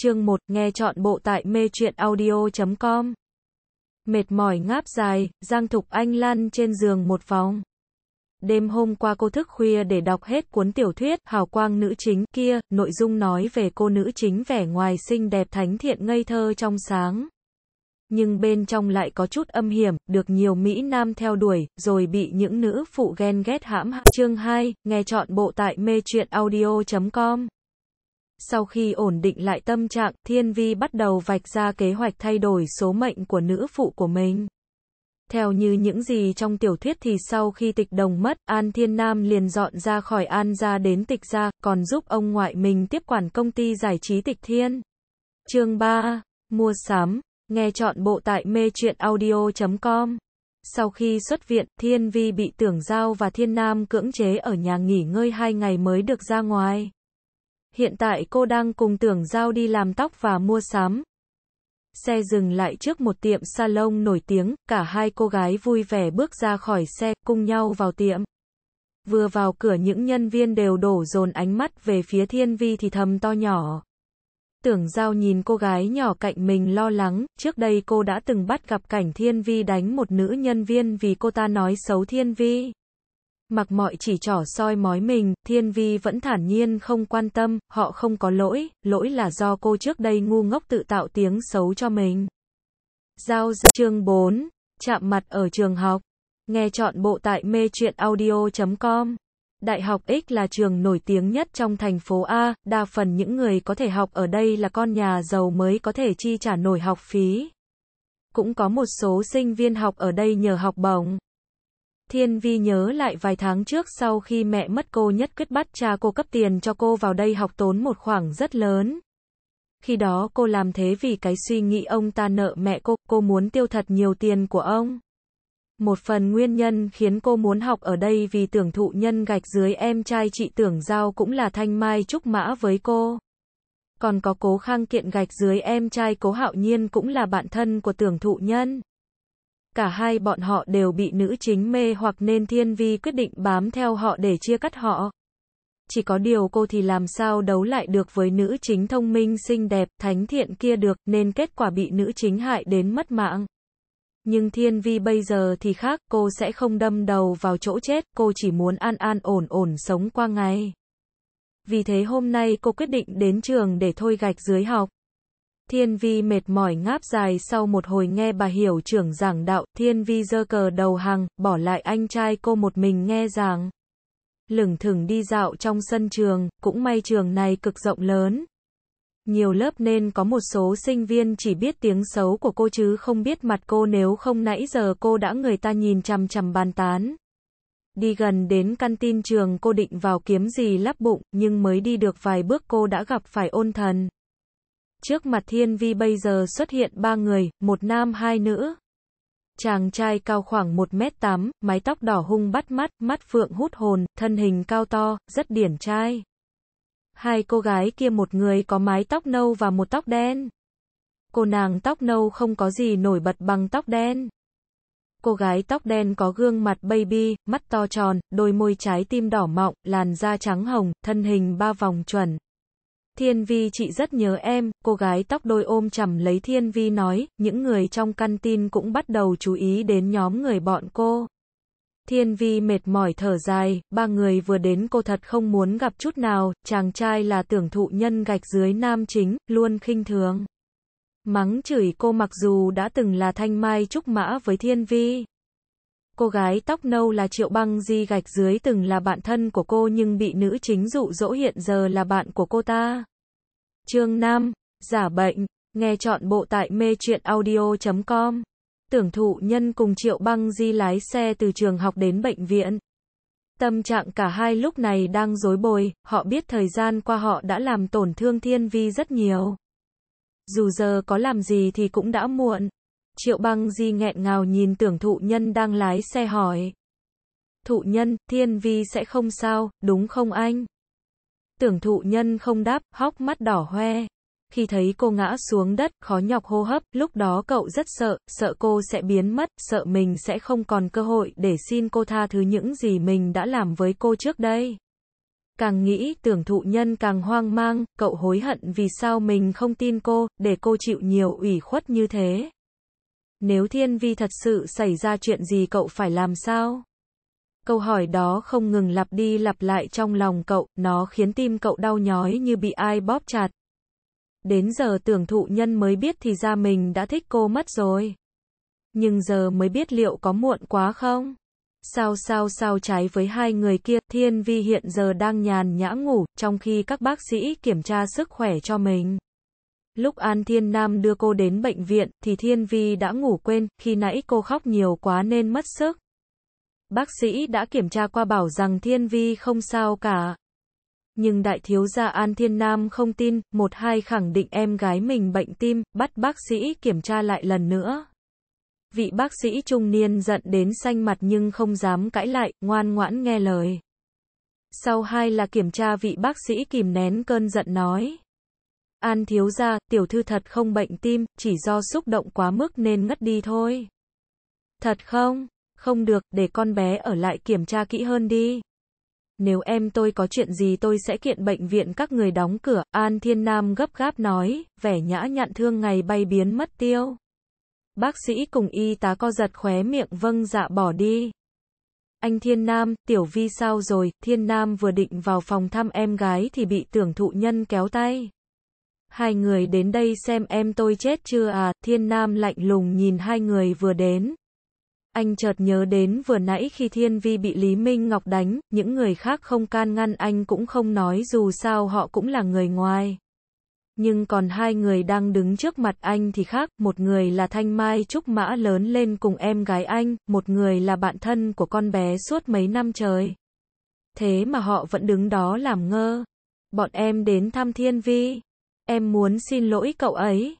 chương 1, nghe chọn bộ tại mê truyện audio.com. Mệt mỏi ngáp dài, Giang Thục Anh lăn trên giường một vòng. Đêm hôm qua cô thức khuya để đọc hết cuốn tiểu thuyết Hào quang nữ chính kia, nội dung nói về cô nữ chính vẻ ngoài xinh đẹp thánh thiện ngây thơ trong sáng. Nhưng bên trong lại có chút âm hiểm, được nhiều Mỹ Nam theo đuổi, rồi bị những nữ phụ ghen ghét hãm hại. Chương 2, nghe chọn bộ tại mê truyện audio.com sau khi ổn định lại tâm trạng, Thiên Vi bắt đầu vạch ra kế hoạch thay đổi số mệnh của nữ phụ của mình. Theo như những gì trong tiểu thuyết thì sau khi tịch đồng mất, An Thiên Nam liền dọn ra khỏi An ra đến tịch ra, còn giúp ông ngoại mình tiếp quản công ty giải trí tịch thiên. chương 3. Mua sắm. Nghe chọn bộ tại mê chuyện audio.com. Sau khi xuất viện, Thiên Vi bị Tưởng Giao và Thiên Nam cưỡng chế ở nhà nghỉ ngơi hai ngày mới được ra ngoài. Hiện tại cô đang cùng tưởng giao đi làm tóc và mua sắm. Xe dừng lại trước một tiệm salon nổi tiếng, cả hai cô gái vui vẻ bước ra khỏi xe, cùng nhau vào tiệm. Vừa vào cửa những nhân viên đều đổ dồn ánh mắt về phía thiên vi thì thầm to nhỏ. Tưởng giao nhìn cô gái nhỏ cạnh mình lo lắng, trước đây cô đã từng bắt gặp cảnh thiên vi đánh một nữ nhân viên vì cô ta nói xấu thiên vi mặc mọi chỉ trỏ soi mói mình, Thiên Vi vẫn thản nhiên không quan tâm, họ không có lỗi, lỗi là do cô trước đây ngu ngốc tự tạo tiếng xấu cho mình. Giao ra chương 4, chạm mặt ở trường học. Nghe chọn bộ tại mê truyện audio.com. Đại học X là trường nổi tiếng nhất trong thành phố A, đa phần những người có thể học ở đây là con nhà giàu mới có thể chi trả nổi học phí. Cũng có một số sinh viên học ở đây nhờ học bổng. Thiên Vi nhớ lại vài tháng trước sau khi mẹ mất cô nhất quyết bắt cha cô cấp tiền cho cô vào đây học tốn một khoảng rất lớn. Khi đó cô làm thế vì cái suy nghĩ ông ta nợ mẹ cô, cô muốn tiêu thật nhiều tiền của ông. Một phần nguyên nhân khiến cô muốn học ở đây vì tưởng thụ nhân gạch dưới em trai chị tưởng giao cũng là thanh mai trúc mã với cô. Còn có cố khang kiện gạch dưới em trai cố hạo nhiên cũng là bạn thân của tưởng thụ nhân cả hai bọn họ đều bị nữ chính mê hoặc nên Thiên Vi quyết định bám theo họ để chia cắt họ. Chỉ có điều cô thì làm sao đấu lại được với nữ chính thông minh xinh đẹp, thánh thiện kia được, nên kết quả bị nữ chính hại đến mất mạng. Nhưng Thiên Vi bây giờ thì khác, cô sẽ không đâm đầu vào chỗ chết, cô chỉ muốn an an ổn ổn sống qua ngày. Vì thế hôm nay cô quyết định đến trường để thôi gạch dưới học. Thiên Vi mệt mỏi ngáp dài sau một hồi nghe bà hiểu trưởng giảng đạo, Thiên Vi giơ cờ đầu hàng, bỏ lại anh trai cô một mình nghe giảng. Lửng thửng đi dạo trong sân trường, cũng may trường này cực rộng lớn. Nhiều lớp nên có một số sinh viên chỉ biết tiếng xấu của cô chứ không biết mặt cô nếu không nãy giờ cô đã người ta nhìn chằm chằm bàn tán. Đi gần đến căn tin trường cô định vào kiếm gì lắp bụng, nhưng mới đi được vài bước cô đã gặp phải ôn thần. Trước mặt Thiên Vi bây giờ xuất hiện ba người, một nam hai nữ. Chàng trai cao khoảng 1m8, mái tóc đỏ hung bắt mắt, mắt phượng hút hồn, thân hình cao to, rất điển trai. Hai cô gái kia một người có mái tóc nâu và một tóc đen. Cô nàng tóc nâu không có gì nổi bật bằng tóc đen. Cô gái tóc đen có gương mặt baby, mắt to tròn, đôi môi trái tim đỏ mọng, làn da trắng hồng, thân hình ba vòng chuẩn. Thiên Vi chị rất nhớ em, cô gái tóc đôi ôm chầm lấy Thiên Vi nói, những người trong căn tin cũng bắt đầu chú ý đến nhóm người bọn cô. Thiên Vi mệt mỏi thở dài, ba người vừa đến cô thật không muốn gặp chút nào, chàng trai là tưởng thụ nhân gạch dưới nam chính, luôn khinh thường. Mắng chửi cô mặc dù đã từng là thanh mai trúc mã với Thiên Vi. Cô gái tóc nâu là Triệu Băng Di gạch dưới từng là bạn thân của cô nhưng bị nữ chính dụ dỗ hiện giờ là bạn của cô ta. Chương 5. Giả bệnh. Nghe chọn bộ tại mê truyện audio.com. Tưởng thụ nhân cùng Triệu Băng Di lái xe từ trường học đến bệnh viện. Tâm trạng cả hai lúc này đang dối bồi, họ biết thời gian qua họ đã làm tổn thương thiên vi rất nhiều. Dù giờ có làm gì thì cũng đã muộn. Triệu băng di nghẹn ngào nhìn tưởng thụ nhân đang lái xe hỏi. Thụ nhân, thiên vi sẽ không sao, đúng không anh? Tưởng thụ nhân không đáp, hóc mắt đỏ hoe. Khi thấy cô ngã xuống đất, khó nhọc hô hấp, lúc đó cậu rất sợ, sợ cô sẽ biến mất, sợ mình sẽ không còn cơ hội để xin cô tha thứ những gì mình đã làm với cô trước đây. Càng nghĩ, tưởng thụ nhân càng hoang mang, cậu hối hận vì sao mình không tin cô, để cô chịu nhiều ủy khuất như thế. Nếu thiên vi thật sự xảy ra chuyện gì cậu phải làm sao? Câu hỏi đó không ngừng lặp đi lặp lại trong lòng cậu, nó khiến tim cậu đau nhói như bị ai bóp chặt. Đến giờ tưởng thụ nhân mới biết thì ra mình đã thích cô mất rồi. Nhưng giờ mới biết liệu có muộn quá không? Sao sao sao trái với hai người kia, Thiên Vi hiện giờ đang nhàn nhã ngủ, trong khi các bác sĩ kiểm tra sức khỏe cho mình. Lúc An Thiên Nam đưa cô đến bệnh viện, thì Thiên Vi đã ngủ quên, khi nãy cô khóc nhiều quá nên mất sức. Bác sĩ đã kiểm tra qua bảo rằng Thiên Vi không sao cả. Nhưng đại thiếu gia An Thiên Nam không tin, một hai khẳng định em gái mình bệnh tim, bắt bác sĩ kiểm tra lại lần nữa. Vị bác sĩ trung niên giận đến xanh mặt nhưng không dám cãi lại, ngoan ngoãn nghe lời. Sau hai là kiểm tra vị bác sĩ kìm nén cơn giận nói. An thiếu gia, tiểu thư thật không bệnh tim, chỉ do xúc động quá mức nên ngất đi thôi. Thật không? Không được, để con bé ở lại kiểm tra kỹ hơn đi. Nếu em tôi có chuyện gì tôi sẽ kiện bệnh viện các người đóng cửa, An Thiên Nam gấp gáp nói, vẻ nhã nhặn thương ngày bay biến mất tiêu. Bác sĩ cùng y tá co giật khóe miệng vâng dạ bỏ đi. Anh Thiên Nam, Tiểu Vi sao rồi, Thiên Nam vừa định vào phòng thăm em gái thì bị tưởng thụ nhân kéo tay. Hai người đến đây xem em tôi chết chưa à, Thiên Nam lạnh lùng nhìn hai người vừa đến. Anh chợt nhớ đến vừa nãy khi Thiên Vi bị Lý Minh Ngọc đánh, những người khác không can ngăn anh cũng không nói dù sao họ cũng là người ngoài. Nhưng còn hai người đang đứng trước mặt anh thì khác, một người là Thanh Mai Trúc Mã lớn lên cùng em gái anh, một người là bạn thân của con bé suốt mấy năm trời. Thế mà họ vẫn đứng đó làm ngơ. Bọn em đến thăm Thiên Vi. Em muốn xin lỗi cậu ấy.